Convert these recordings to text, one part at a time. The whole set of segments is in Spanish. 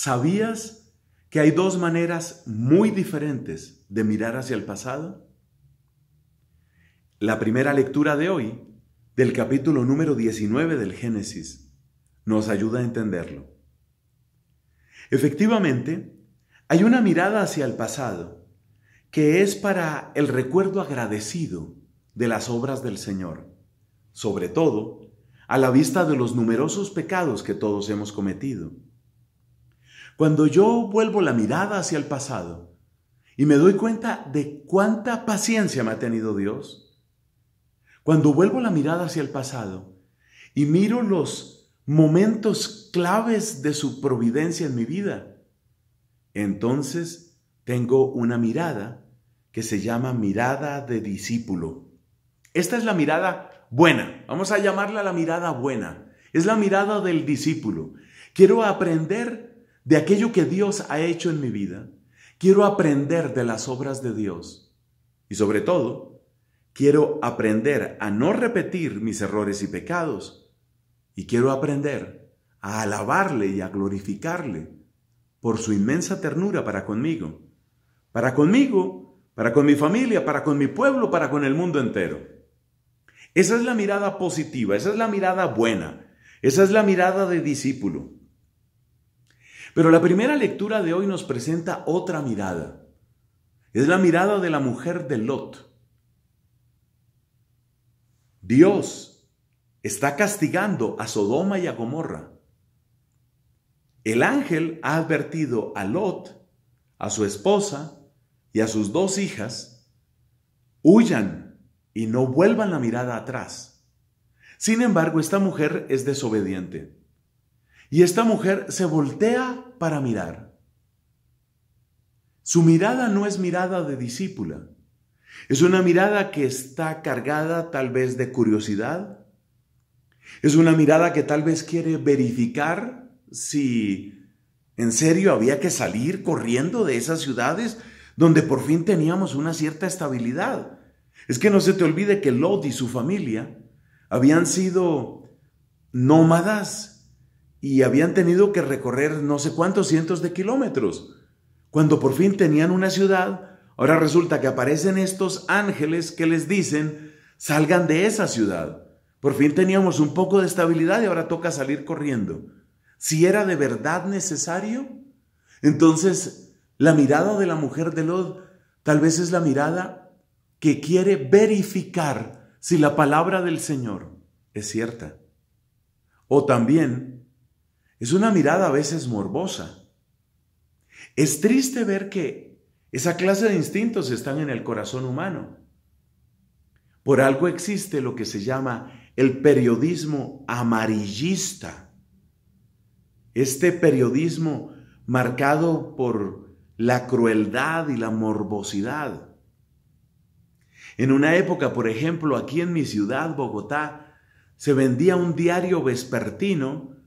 ¿Sabías que hay dos maneras muy diferentes de mirar hacia el pasado? La primera lectura de hoy, del capítulo número 19 del Génesis, nos ayuda a entenderlo. Efectivamente, hay una mirada hacia el pasado que es para el recuerdo agradecido de las obras del Señor, sobre todo a la vista de los numerosos pecados que todos hemos cometido cuando yo vuelvo la mirada hacia el pasado y me doy cuenta de cuánta paciencia me ha tenido Dios, cuando vuelvo la mirada hacia el pasado y miro los momentos claves de su providencia en mi vida, entonces tengo una mirada que se llama mirada de discípulo. Esta es la mirada buena, vamos a llamarla la mirada buena, es la mirada del discípulo. Quiero aprender de aquello que Dios ha hecho en mi vida, quiero aprender de las obras de Dios y sobre todo, quiero aprender a no repetir mis errores y pecados y quiero aprender a alabarle y a glorificarle por su inmensa ternura para conmigo, para conmigo, para con mi familia, para con mi pueblo, para con el mundo entero. Esa es la mirada positiva, esa es la mirada buena, esa es la mirada de discípulo. Pero la primera lectura de hoy nos presenta otra mirada. Es la mirada de la mujer de Lot. Dios está castigando a Sodoma y a Gomorra. El ángel ha advertido a Lot, a su esposa y a sus dos hijas, huyan y no vuelvan la mirada atrás. Sin embargo, esta mujer es desobediente. Y esta mujer se voltea para mirar. Su mirada no es mirada de discípula. Es una mirada que está cargada tal vez de curiosidad. Es una mirada que tal vez quiere verificar si en serio había que salir corriendo de esas ciudades donde por fin teníamos una cierta estabilidad. Es que no se te olvide que Lot y su familia habían sido nómadas y habían tenido que recorrer no sé cuántos cientos de kilómetros. Cuando por fin tenían una ciudad, ahora resulta que aparecen estos ángeles que les dicen, salgan de esa ciudad. Por fin teníamos un poco de estabilidad y ahora toca salir corriendo. Si era de verdad necesario, entonces la mirada de la mujer de Lod tal vez es la mirada que quiere verificar si la palabra del Señor es cierta. O también es una mirada a veces morbosa. Es triste ver que esa clase de instintos están en el corazón humano. Por algo existe lo que se llama el periodismo amarillista. Este periodismo marcado por la crueldad y la morbosidad. En una época, por ejemplo, aquí en mi ciudad, Bogotá, se vendía un diario vespertino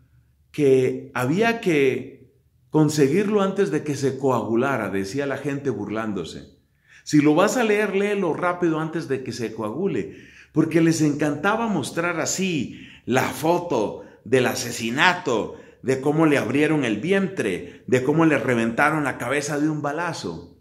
que había que conseguirlo antes de que se coagulara, decía la gente burlándose. Si lo vas a leer, léelo rápido antes de que se coagule, porque les encantaba mostrar así la foto del asesinato, de cómo le abrieron el vientre, de cómo le reventaron la cabeza de un balazo.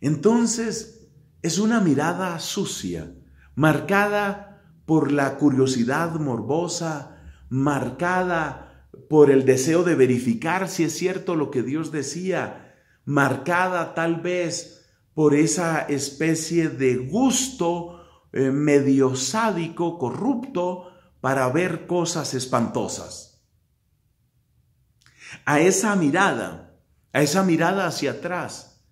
Entonces, es una mirada sucia, marcada por la curiosidad morbosa, marcada por el deseo de verificar si es cierto lo que Dios decía, marcada tal vez por esa especie de gusto eh, medio sádico, corrupto, para ver cosas espantosas. A esa mirada, a esa mirada hacia atrás,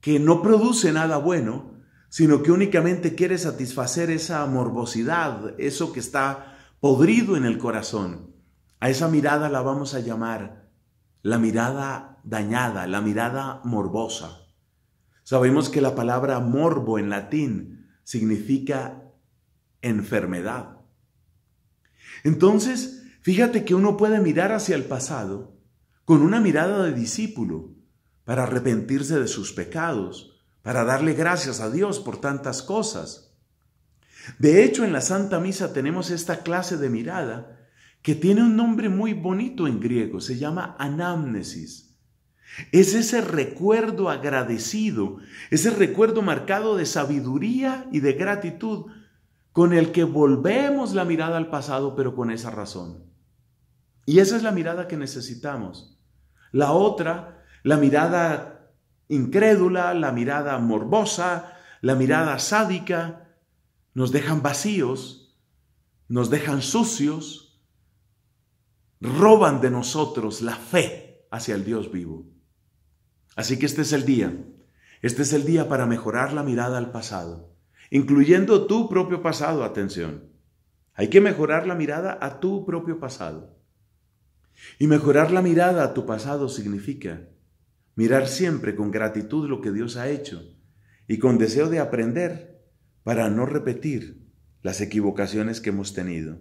que no produce nada bueno, sino que únicamente quiere satisfacer esa morbosidad, eso que está podrido en el corazón. A esa mirada la vamos a llamar la mirada dañada, la mirada morbosa. Sabemos que la palabra morbo en latín significa enfermedad. Entonces, fíjate que uno puede mirar hacia el pasado con una mirada de discípulo para arrepentirse de sus pecados, para darle gracias a Dios por tantas cosas. De hecho, en la Santa Misa tenemos esta clase de mirada que tiene un nombre muy bonito en griego, se llama anamnesis. Es ese recuerdo agradecido, ese recuerdo marcado de sabiduría y de gratitud con el que volvemos la mirada al pasado, pero con esa razón. Y esa es la mirada que necesitamos. La otra, la mirada incrédula, la mirada morbosa, la mirada sádica, nos dejan vacíos, nos dejan sucios, roban de nosotros la fe hacia el Dios vivo. Así que este es el día, este es el día para mejorar la mirada al pasado, incluyendo tu propio pasado, atención. Hay que mejorar la mirada a tu propio pasado. Y mejorar la mirada a tu pasado significa mirar siempre con gratitud lo que Dios ha hecho y con deseo de aprender para no repetir las equivocaciones que hemos tenido.